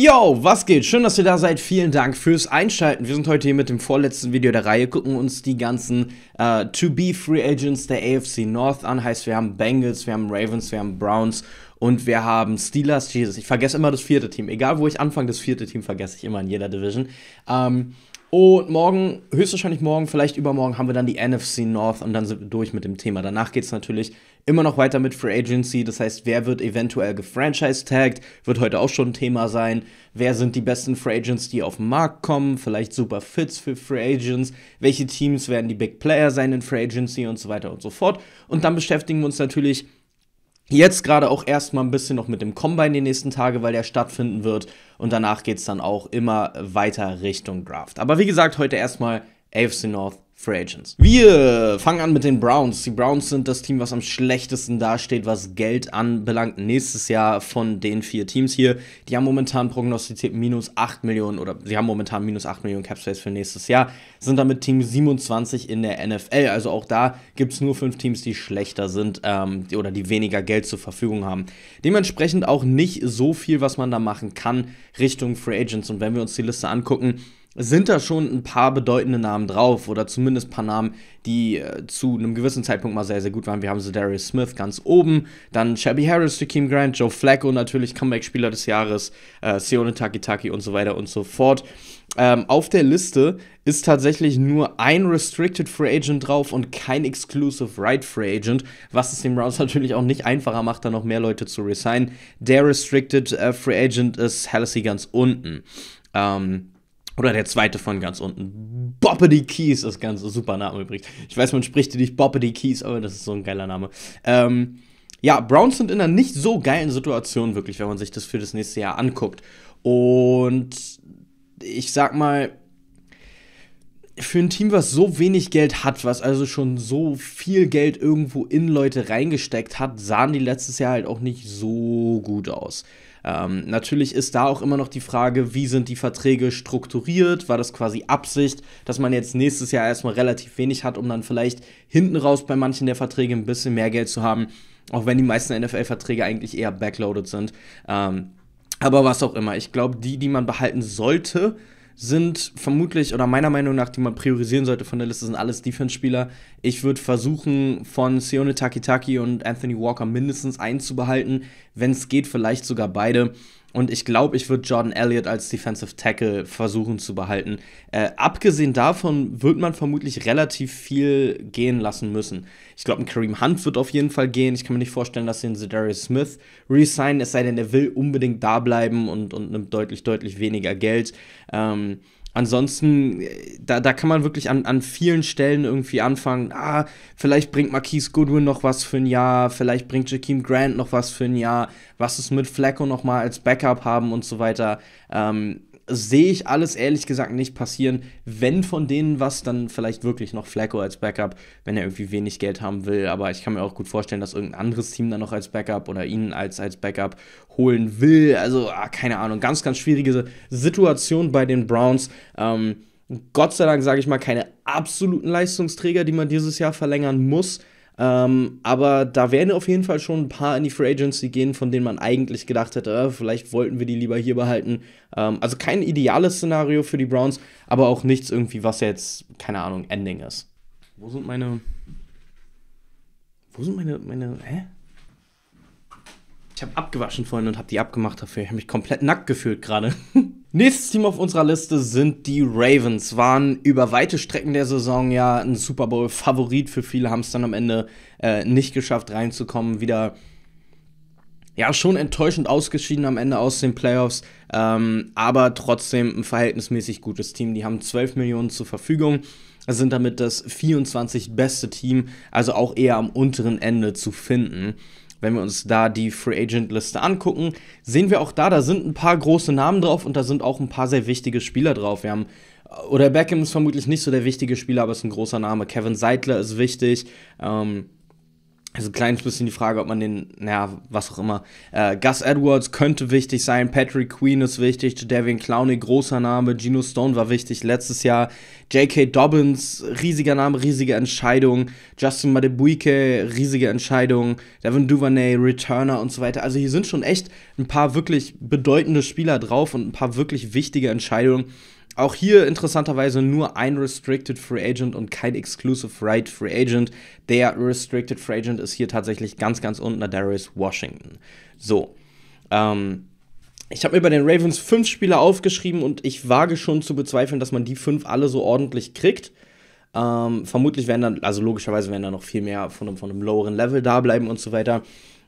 Yo, was geht? Schön, dass ihr da seid. Vielen Dank fürs Einschalten. Wir sind heute hier mit dem vorletzten Video der Reihe, gucken uns die ganzen äh, To-Be-Free Agents der AFC North an. Heißt, wir haben Bengals, wir haben Ravens, wir haben Browns und wir haben Steelers. Jesus, ich vergesse immer das vierte Team. Egal, wo ich anfange, das vierte Team vergesse ich immer in jeder Division. Ähm, und morgen, höchstwahrscheinlich morgen, vielleicht übermorgen, haben wir dann die NFC North und dann sind wir durch mit dem Thema. Danach geht es natürlich immer noch weiter mit Free Agency. Das heißt, wer wird eventuell gefranchise-tagged? Wird heute auch schon ein Thema sein. Wer sind die besten Free Agents, die auf den Markt kommen? Vielleicht super Fits für Free Agents. Welche Teams werden die Big Player sein in Free Agency und so weiter und so fort? Und dann beschäftigen wir uns natürlich Jetzt gerade auch erstmal ein bisschen noch mit dem Combine die nächsten Tage, weil der stattfinden wird. Und danach geht es dann auch immer weiter Richtung Draft. Aber wie gesagt, heute erstmal AFC North Free Agents. Wir fangen an mit den Browns. Die Browns sind das Team, was am schlechtesten dasteht, was Geld anbelangt. Nächstes Jahr von den vier Teams hier. Die haben momentan prognostiziert minus 8 Millionen oder sie haben momentan minus 8 Millionen Capspace für nächstes Jahr. Sind damit Team 27 in der NFL. Also auch da gibt es nur fünf Teams, die schlechter sind ähm, oder die weniger Geld zur Verfügung haben. Dementsprechend auch nicht so viel, was man da machen kann Richtung Free Agents. Und wenn wir uns die Liste angucken, sind da schon ein paar bedeutende Namen drauf oder zumindest ein paar Namen, die äh, zu einem gewissen Zeitpunkt mal sehr, sehr gut waren. Wir haben so Darius Smith ganz oben, dann Shabby Harris, Jakeem Grant, Joe Flacco natürlich, Comeback-Spieler des Jahres, äh, Seone Takitaki und so weiter und so fort. Ähm, auf der Liste ist tatsächlich nur ein Restricted Free Agent drauf und kein Exclusive Right Free Agent, was es den Browns natürlich auch nicht einfacher macht, da noch mehr Leute zu resignen. Der Restricted äh, Free Agent ist Halsey ganz unten. Ähm, oder der zweite von ganz unten. Boppity Keys das ganze super Name übrigens. Ich weiß, man spricht die nicht Boppity Keys, aber das ist so ein geiler Name. Ähm, ja, Browns sind in einer nicht so geilen Situation, wirklich, wenn man sich das für das nächste Jahr anguckt. Und ich sag mal, für ein Team, was so wenig Geld hat, was also schon so viel Geld irgendwo in Leute reingesteckt hat, sahen die letztes Jahr halt auch nicht so gut aus. Ähm, natürlich ist da auch immer noch die Frage, wie sind die Verträge strukturiert? War das quasi Absicht, dass man jetzt nächstes Jahr erstmal relativ wenig hat, um dann vielleicht hinten raus bei manchen der Verträge ein bisschen mehr Geld zu haben? Auch wenn die meisten NFL-Verträge eigentlich eher backloaded sind. Ähm, aber was auch immer. Ich glaube, die, die man behalten sollte, sind vermutlich oder meiner Meinung nach, die man priorisieren sollte von der Liste, sind alles Defense-Spieler. Ich würde versuchen, von Sione Takitaki und Anthony Walker mindestens einen zu behalten, wenn es geht, vielleicht sogar beide. Und ich glaube, ich würde Jordan Elliott als Defensive Tackle versuchen zu behalten. Äh, abgesehen davon wird man vermutlich relativ viel gehen lassen müssen. Ich glaube, ein Kareem Hunt wird auf jeden Fall gehen. Ich kann mir nicht vorstellen, dass sie einen Zedarius Smith resignen, es sei denn, er will unbedingt da bleiben und, und nimmt deutlich, deutlich weniger Geld. Ähm, ansonsten, äh, da, da kann man wirklich an, an vielen Stellen irgendwie anfangen. Ah, vielleicht bringt Marquise Goodwin noch was für ein Jahr, vielleicht bringt Jakeem Grant noch was für ein Jahr, was ist mit Flacco nochmal als Backup haben und so weiter. Ähm, sehe ich alles ehrlich gesagt nicht passieren. Wenn von denen was, dann vielleicht wirklich noch Flacco als Backup, wenn er irgendwie wenig Geld haben will. Aber ich kann mir auch gut vorstellen, dass irgendein anderes Team dann noch als Backup oder ihn als, als Backup holen will. Also, ah, keine Ahnung, ganz, ganz schwierige Situation bei den Browns. Ähm, Gott sei Dank, sage ich mal, keine absoluten Leistungsträger, die man dieses Jahr verlängern muss. Ähm, aber da werden auf jeden Fall schon ein paar in die Free Agency gehen, von denen man eigentlich gedacht hätte, äh, vielleicht wollten wir die lieber hier behalten. Ähm, also kein ideales Szenario für die Browns, aber auch nichts irgendwie, was jetzt, keine Ahnung, Ending ist. Wo sind meine. Wo sind meine. meine hä? Ich habe abgewaschen vorhin und habe die abgemacht dafür. Ich habe mich komplett nackt gefühlt gerade. Nächstes Team auf unserer Liste sind die Ravens. Waren über weite Strecken der Saison ja ein Super Bowl-Favorit für viele, haben es dann am Ende äh, nicht geschafft, reinzukommen. Wieder ja schon enttäuschend ausgeschieden am Ende aus den Playoffs, ähm, aber trotzdem ein verhältnismäßig gutes Team. Die haben 12 Millionen zur Verfügung, sind damit das 24 beste Team, also auch eher am unteren Ende zu finden. Wenn wir uns da die Free Agent Liste angucken, sehen wir auch da, da sind ein paar große Namen drauf und da sind auch ein paar sehr wichtige Spieler drauf. Wir haben äh, oder Beckham ist vermutlich nicht so der wichtige Spieler, aber ist ein großer Name. Kevin Seidler ist wichtig. Ähm, also ein kleines bisschen die Frage, ob man den, naja, was auch immer. Äh, Gus Edwards könnte wichtig sein, Patrick Queen ist wichtig, Devin Clowney, großer Name, Geno Stone war wichtig letztes Jahr, J.K. Dobbins, riesiger Name, riesige Entscheidung, Justin Madebuike, riesige Entscheidung, Devin Duvernay, Returner und so weiter. Also hier sind schon echt ein paar wirklich bedeutende Spieler drauf und ein paar wirklich wichtige Entscheidungen. Auch hier interessanterweise nur ein Restricted Free Agent und kein Exclusive Right Free Agent. Der Restricted Free Agent ist hier tatsächlich ganz, ganz unten, der Darius Washington. So. Ähm, ich habe mir bei den Ravens fünf Spieler aufgeschrieben und ich wage schon zu bezweifeln, dass man die fünf alle so ordentlich kriegt. Ähm, vermutlich werden dann, also logischerweise werden da noch viel mehr von einem, von einem loweren Level da bleiben und so weiter.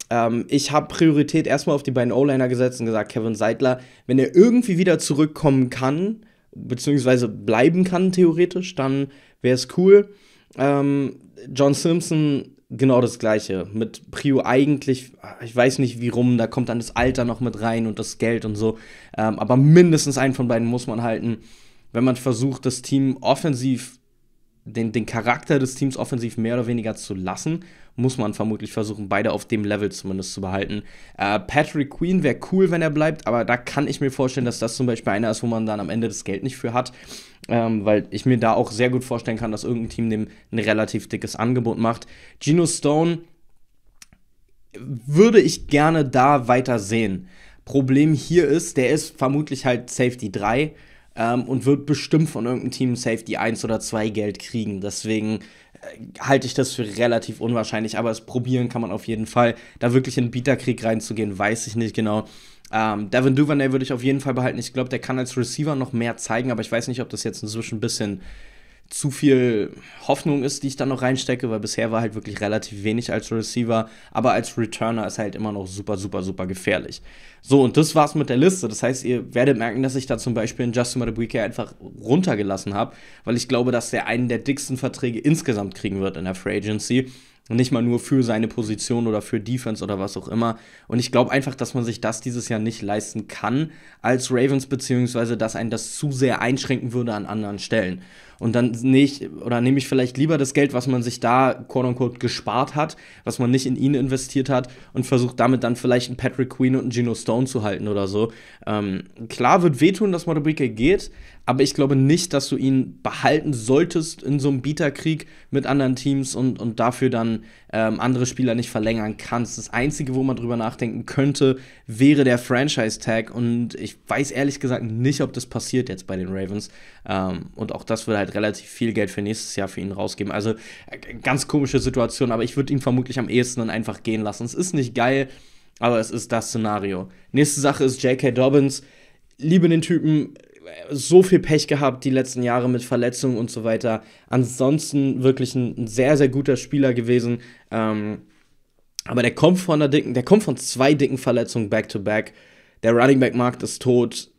Ähm, ich habe Priorität erstmal auf die beiden O-Liner gesetzt und gesagt, Kevin Seidler, wenn er irgendwie wieder zurückkommen kann, beziehungsweise bleiben kann theoretisch, dann wäre es cool. Ähm, John Simpson genau das gleiche. Mit Prio eigentlich, ich weiß nicht wie rum, da kommt dann das Alter noch mit rein und das Geld und so. Ähm, aber mindestens einen von beiden muss man halten. Wenn man versucht, das Team offensiv den, den Charakter des Teams offensiv mehr oder weniger zu lassen, muss man vermutlich versuchen, beide auf dem Level zumindest zu behalten. Äh, Patrick Queen wäre cool, wenn er bleibt, aber da kann ich mir vorstellen, dass das zum Beispiel einer ist, wo man dann am Ende das Geld nicht für hat, ähm, weil ich mir da auch sehr gut vorstellen kann, dass irgendein Team dem ein relativ dickes Angebot macht. Gino Stone würde ich gerne da weiter sehen. Problem hier ist, der ist vermutlich halt Safety 3 ähm, und wird bestimmt von irgendeinem Team Safety 1 oder 2 Geld kriegen. Deswegen äh, halte ich das für relativ unwahrscheinlich, aber es probieren kann man auf jeden Fall. Da wirklich in den Bieterkrieg reinzugehen, weiß ich nicht genau. Ähm, Devin Duvernay würde ich auf jeden Fall behalten. Ich glaube, der kann als Receiver noch mehr zeigen, aber ich weiß nicht, ob das jetzt inzwischen ein bisschen zu viel Hoffnung ist, die ich da noch reinstecke, weil bisher war halt wirklich relativ wenig als Receiver, aber als Returner ist halt immer noch super, super, super gefährlich. So, und das war's mit der Liste. Das heißt, ihr werdet merken, dass ich da zum Beispiel in Justin Matabuike einfach runtergelassen habe, weil ich glaube, dass der einen der dicksten Verträge insgesamt kriegen wird in der Free Agency. nicht mal nur für seine Position oder für Defense oder was auch immer. Und ich glaube einfach, dass man sich das dieses Jahr nicht leisten kann als Ravens, beziehungsweise dass einen das zu sehr einschränken würde an anderen Stellen. Und dann nehme ich oder nehme ich vielleicht lieber das Geld, was man sich da quote unquote gespart hat, was man nicht in ihn investiert hat und versucht damit dann vielleicht einen Patrick Queen und einen Gino Stone zu halten oder so. Ähm, klar wird wehtun, dass Madubuike geht, aber ich glaube nicht, dass du ihn behalten solltest in so einem Bieterkrieg mit anderen Teams und, und dafür dann ähm, andere Spieler nicht verlängern kannst. Das Einzige, wo man drüber nachdenken könnte, wäre der Franchise-Tag. Und ich weiß ehrlich gesagt nicht, ob das passiert jetzt bei den Ravens. Ähm, und auch das würde halt relativ viel Geld für nächstes Jahr für ihn rausgeben. Also äh, ganz komische Situation, aber ich würde ihn vermutlich am ehesten dann einfach gehen lassen. Es ist nicht geil, aber es ist das Szenario. Nächste Sache ist J.K. Dobbins. Liebe den Typen, so viel Pech gehabt die letzten Jahre mit Verletzungen und so weiter. Ansonsten wirklich ein, ein sehr, sehr guter Spieler gewesen. Ähm, aber der kommt von einer dicken, der kommt von zwei dicken Verletzungen back-to-back. -back. Der Running Back-Markt ist tot.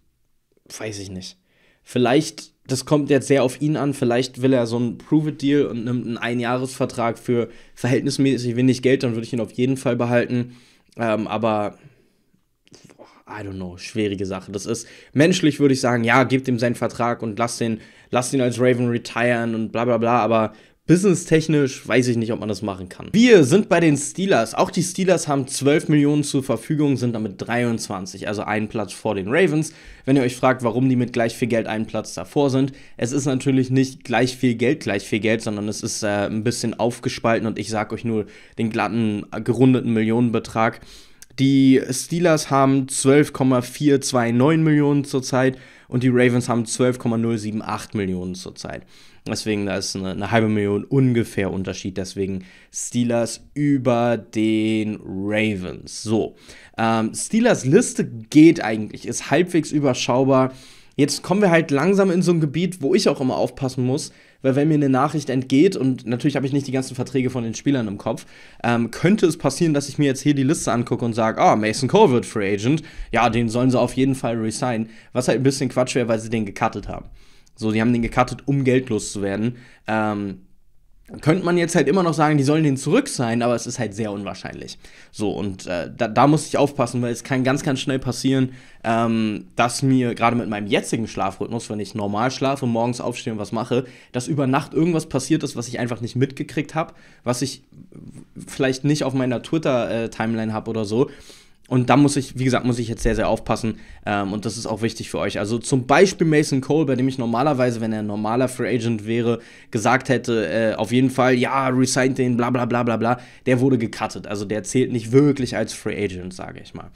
Weiß ich nicht. Vielleicht, das kommt jetzt sehr auf ihn an, vielleicht will er so einen Prove-It-Deal und nimmt einen Einjahresvertrag für verhältnismäßig wenig Geld, dann würde ich ihn auf jeden Fall behalten. Ähm, aber I don't know, schwierige Sache. Das ist menschlich, würde ich sagen, ja, gebt ihm seinen Vertrag und lasst ihn, lasst ihn als Raven retiren und bla bla bla, aber businesstechnisch weiß ich nicht, ob man das machen kann. Wir sind bei den Steelers. Auch die Steelers haben 12 Millionen zur Verfügung, sind damit 23, also einen Platz vor den Ravens. Wenn ihr euch fragt, warum die mit gleich viel Geld einen Platz davor sind, es ist natürlich nicht gleich viel Geld, gleich viel Geld, sondern es ist äh, ein bisschen aufgespalten und ich sage euch nur den glatten, äh, gerundeten Millionenbetrag. Die Steelers haben 12,429 Millionen zurzeit und die Ravens haben 12,078 Millionen zurzeit. Deswegen, da ist eine, eine, halbe Million ungefähr Unterschied. Deswegen Steelers über den Ravens. So, ähm, Steelers Liste geht eigentlich, ist halbwegs überschaubar. Jetzt kommen wir halt langsam in so ein Gebiet, wo ich auch immer aufpassen muss, weil wenn mir eine Nachricht entgeht und natürlich habe ich nicht die ganzen Verträge von den Spielern im Kopf, ähm, könnte es passieren, dass ich mir jetzt hier die Liste angucke und sage, ah, oh, Mason Cole wird Free Agent, ja, den sollen sie auf jeden Fall resignen, was halt ein bisschen Quatsch wäre, weil sie den gecuttet haben. So, die haben den gecuttet, um geldlos zu werden. Ähm, könnte man jetzt halt immer noch sagen, die sollen den zurück sein, aber es ist halt sehr unwahrscheinlich. So, und äh, da, da, muss ich aufpassen, weil es kann ganz, ganz schnell passieren, ähm, dass mir gerade mit meinem jetzigen Schlafrhythmus, wenn ich normal schlafe, morgens aufstehe und was mache, dass über Nacht irgendwas passiert ist, was ich einfach nicht mitgekriegt habe, was ich vielleicht nicht auf meiner Twitter-Timeline äh, habe oder so und da muss ich, wie gesagt, muss ich jetzt sehr, sehr aufpassen. Ähm, und das ist auch wichtig für euch. Also zum Beispiel Mason Cole, bei dem ich normalerweise, wenn er ein normaler Free Agent wäre, gesagt hätte, äh, auf jeden Fall, ja, resign den, bla bla bla bla bla, der wurde gecuttet. Also der zählt nicht wirklich als Free Agent, sage ich mal.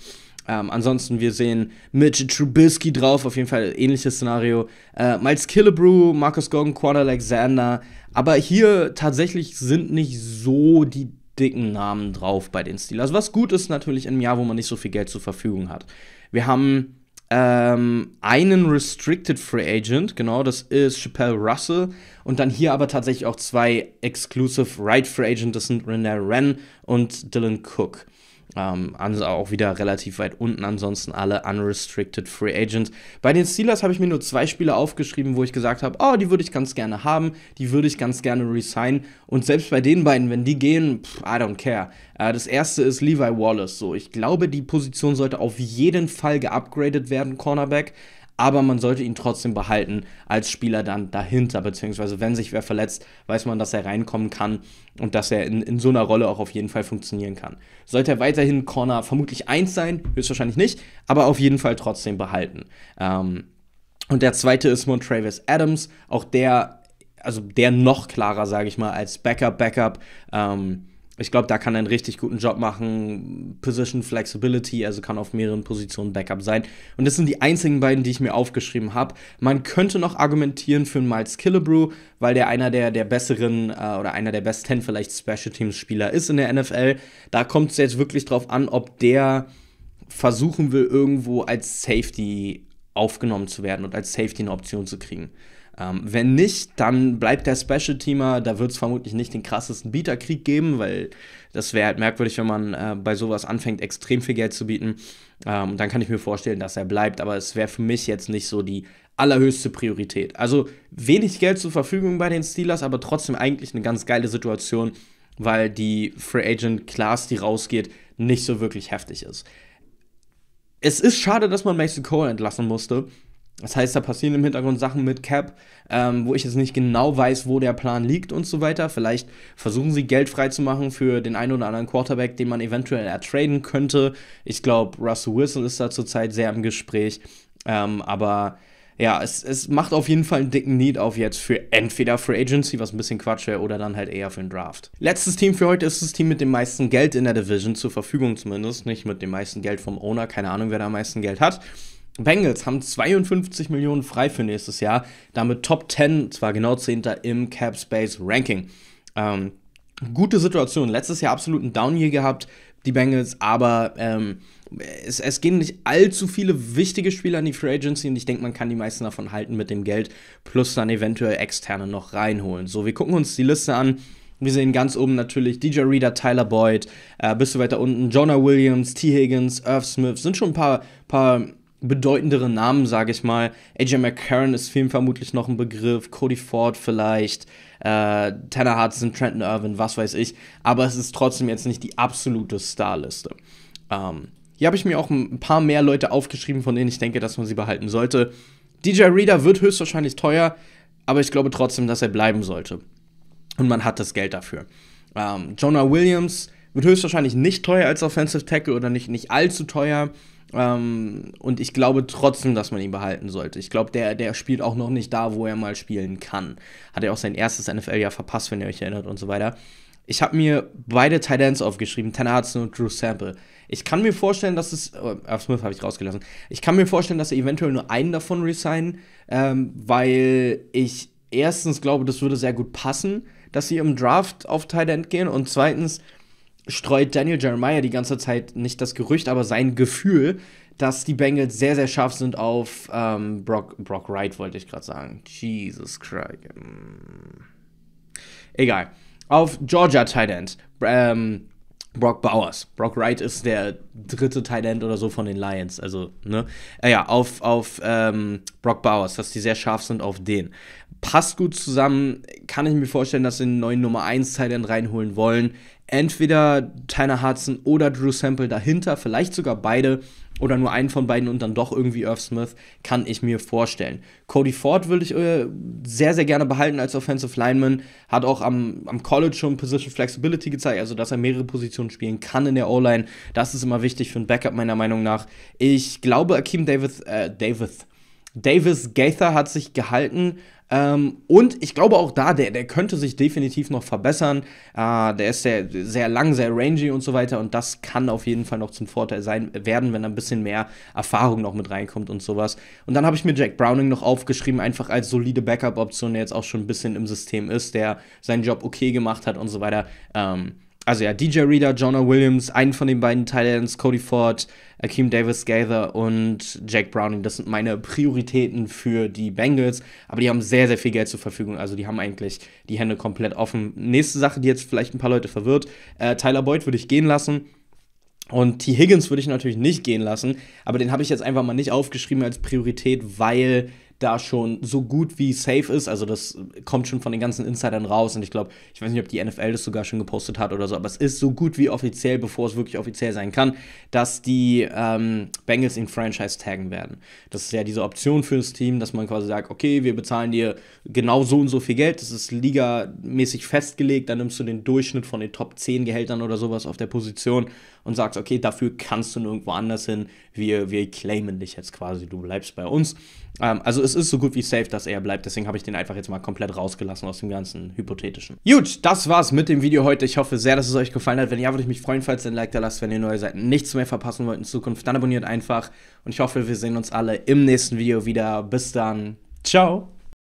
Ähm, ansonsten, wir sehen Mitch Trubisky drauf, auf jeden Fall ähnliches Szenario. Äh, Miles Killebrew, Marcus Gordon, Quad Alexander. Aber hier tatsächlich sind nicht so die dicken Namen drauf bei den Steelers. Was gut ist natürlich in einem Jahr, wo man nicht so viel Geld zur Verfügung hat. Wir haben ähm, einen Restricted Free Agent, genau, das ist Chappelle Russell. Und dann hier aber tatsächlich auch zwei Exclusive Right Free Agent, das sind Renee Wren und Dylan Cook. Ähm, also auch wieder relativ weit unten, ansonsten alle unrestricted Free Agents. Bei den Steelers habe ich mir nur zwei Spieler aufgeschrieben, wo ich gesagt habe, oh, die würde ich ganz gerne haben, die würde ich ganz gerne resignen. Und selbst bei den beiden, wenn die gehen, pff, I don't care. Äh, das erste ist Levi Wallace. So, ich glaube, die Position sollte auf jeden Fall geupgradet werden, Cornerback aber man sollte ihn trotzdem behalten als Spieler dann dahinter, beziehungsweise wenn sich wer verletzt, weiß man, dass er reinkommen kann und dass er in, in so einer Rolle auch auf jeden Fall funktionieren kann. Sollte er weiterhin Corner vermutlich 1 sein, höchstwahrscheinlich nicht, aber auf jeden Fall trotzdem behalten. Ähm, und der zweite ist Montravis Adams, auch der, also der noch klarer, sage ich mal, als Backup, Backup. Ähm, ich glaube, da kann er einen richtig guten Job machen. Position Flexibility, also kann auf mehreren Positionen Backup sein. Und das sind die einzigen beiden, die ich mir aufgeschrieben habe. Man könnte noch argumentieren für einen Miles Killebrew, weil der einer der, der besseren äh, oder einer der besten vielleicht Special Teams Spieler ist in der NFL. Da kommt es jetzt wirklich drauf an, ob der versuchen will, irgendwo als Safety aufgenommen zu werden und als Safety eine Option zu kriegen. Ähm, wenn nicht, dann bleibt der Special-Teamer. Da wird es vermutlich nicht den krassesten Bieterkrieg geben, weil das wäre halt merkwürdig, wenn man äh, bei sowas anfängt, extrem viel Geld zu bieten. Ähm, dann kann ich mir vorstellen, dass er bleibt. Aber es wäre für mich jetzt nicht so die allerhöchste Priorität. Also wenig Geld zur Verfügung bei den Steelers, aber trotzdem eigentlich eine ganz geile Situation, weil die Free Agent Class, die rausgeht, nicht so wirklich heftig ist. Es ist schade, dass man Mason Cole entlassen musste, das heißt, da passieren im Hintergrund Sachen mit Cap, ähm, wo ich jetzt nicht genau weiß, wo der Plan liegt und so weiter. Vielleicht versuchen sie Geld freizumachen für den einen oder anderen Quarterback, den man eventuell ertraden könnte. Ich glaube, Russell Wilson ist da zurzeit sehr im Gespräch. Ähm, aber ja, es, es macht auf jeden Fall einen dicken Need auf jetzt für entweder Free Agency, was ein bisschen Quatsch wäre, oder dann halt eher für den Draft. Letztes Team für heute ist das Team mit dem meisten Geld in der Division, zur Verfügung zumindest, nicht mit dem meisten Geld vom Owner, keine Ahnung, wer da am meisten Geld hat. Bengals haben 52 Millionen frei für nächstes Jahr, damit Top 10, zwar genau 10. im Cap Space Ranking. Ähm, gute Situation. Letztes Jahr absoluten Down Year gehabt, die Bengals, aber ähm, es, es, gehen nicht allzu viele wichtige Spieler in die Free Agency und ich denke, man kann die meisten davon halten mit dem Geld, plus dann eventuell externe noch reinholen. So, wir gucken uns die Liste an. Wir sehen ganz oben natürlich DJ Reader, Tyler Boyd, äh, bis zu weiter unten Jonah Williams, T. Higgins, Irv Smith, sind schon ein paar, paar bedeutendere Namen, sage ich mal. AJ McCarron ist vielen vermutlich noch ein Begriff, Cody Ford vielleicht, äh, Tanner Hudson, Trenton Irvin, was weiß ich. Aber es ist trotzdem jetzt nicht die absolute Starliste. Ähm, hier habe ich mir auch ein paar mehr Leute aufgeschrieben, von denen ich denke, dass man sie behalten sollte. DJ Reader wird höchstwahrscheinlich teuer, aber ich glaube trotzdem, dass er bleiben sollte. Und man hat das Geld dafür. Ähm, Jonah Williams wird höchstwahrscheinlich nicht teuer als Offensive Tackle oder nicht, nicht allzu teuer. Ähm, und ich glaube trotzdem, dass man ihn behalten sollte. Ich glaube, der, der spielt auch noch nicht da, wo er mal spielen kann. Hat er auch sein erstes NFL-Jahr verpasst, wenn ihr euch erinnert und so weiter. Ich habe mir beide Tidans aufgeschrieben, Tanner Hudson und Drew Sample. Ich kann mir vorstellen, dass es. Äh, Smith habe ich rausgelassen. Ich kann mir vorstellen, dass er eventuell nur einen davon resignen, ähm, weil ich erstens glaube, das würde sehr gut passen, dass sie im Draft auf Tight gehen und zweitens, streut Daniel Jeremiah die ganze Zeit nicht das Gerücht, aber sein Gefühl, dass die Bengals sehr, sehr scharf sind auf ähm, Brock, Brock Wright, wollte ich gerade sagen. Jesus Christ. Mm. Egal. Auf Georgia Tight End. Ähm, Brock Bowers. Brock Wright ist der dritte Tight End oder so von den Lions. Also, ne? Ah ja, auf, auf ähm, Brock Bowers, dass die sehr scharf sind auf den. Passt gut zusammen kann ich mir vorstellen, dass sie einen neuen Nummer 1 Titan reinholen wollen. Entweder Tyner Hudson oder Drew Sample dahinter, vielleicht sogar beide oder nur einen von beiden und dann doch irgendwie Irv Smith, kann ich mir vorstellen. Cody Ford würde ich äh, sehr, sehr gerne behalten als Offensive Lineman. Hat auch am, am College schon Position Flexibility gezeigt, also dass er mehrere Positionen spielen kann in der O-Line. Das ist immer wichtig für ein Backup, meiner Meinung nach. Ich glaube, Akeem Davis, äh, Davis, Davis Gaither hat sich gehalten. Ähm, und ich glaube auch da, der, der könnte sich definitiv noch verbessern. Äh, der ist sehr, sehr lang, sehr rangy und so weiter. Und das kann auf jeden Fall noch zum Vorteil sein werden, wenn da ein bisschen mehr Erfahrung noch mit reinkommt und sowas. Und dann habe ich mir Jack Browning noch aufgeschrieben, einfach als solide Backup-Option, der jetzt auch schon ein bisschen im System ist, der seinen Job okay gemacht hat und so weiter. Ähm, also ja, DJ Reader, Jonah Williams, einen von den beiden Titans, Cody Ford, Akeem Davis Gather und Jack Browning, das sind meine Prioritäten für die Bengals. Aber die haben sehr, sehr viel Geld zur Verfügung. Also die haben eigentlich die Hände komplett offen. Nächste Sache, die jetzt vielleicht ein paar Leute verwirrt. Äh, Tyler Boyd würde ich gehen lassen. Und T. Higgins würde ich natürlich nicht gehen lassen, aber den habe ich jetzt einfach mal nicht aufgeschrieben als Priorität, weil da schon so gut wie safe ist. Also das kommt schon von den ganzen Insidern raus und ich glaube, ich weiß nicht, ob die NFL das sogar schon gepostet hat oder so, aber es ist so gut wie offiziell, bevor es wirklich offiziell sein kann, dass die ähm, Bengals in Franchise taggen werden. Das ist ja diese Option für das Team, dass man quasi sagt, okay, wir bezahlen dir genau so und so viel Geld, das ist ligamäßig festgelegt, dann nimmst du den Durchschnitt von den Top 10 Gehältern oder sowas auf der Position und sagst, okay, dafür kannst du nirgendwo anders hin, wir, wir claimen dich jetzt quasi, du bleibst bei uns. Ähm, also es ist so gut wie safe, dass er bleibt, deswegen habe ich den einfach jetzt mal komplett rausgelassen aus dem ganzen Hypothetischen. Gut, das war's mit dem Video heute. Ich hoffe sehr, dass es euch gefallen hat. Wenn ja, würde ich mich freuen, falls ihr ein Like da lasst, wenn ihr neue Seiten nichts mehr verpassen wollt in Zukunft, dann abonniert einfach und ich hoffe, wir sehen uns alle im nächsten Video wieder. Bis dann. Ciao.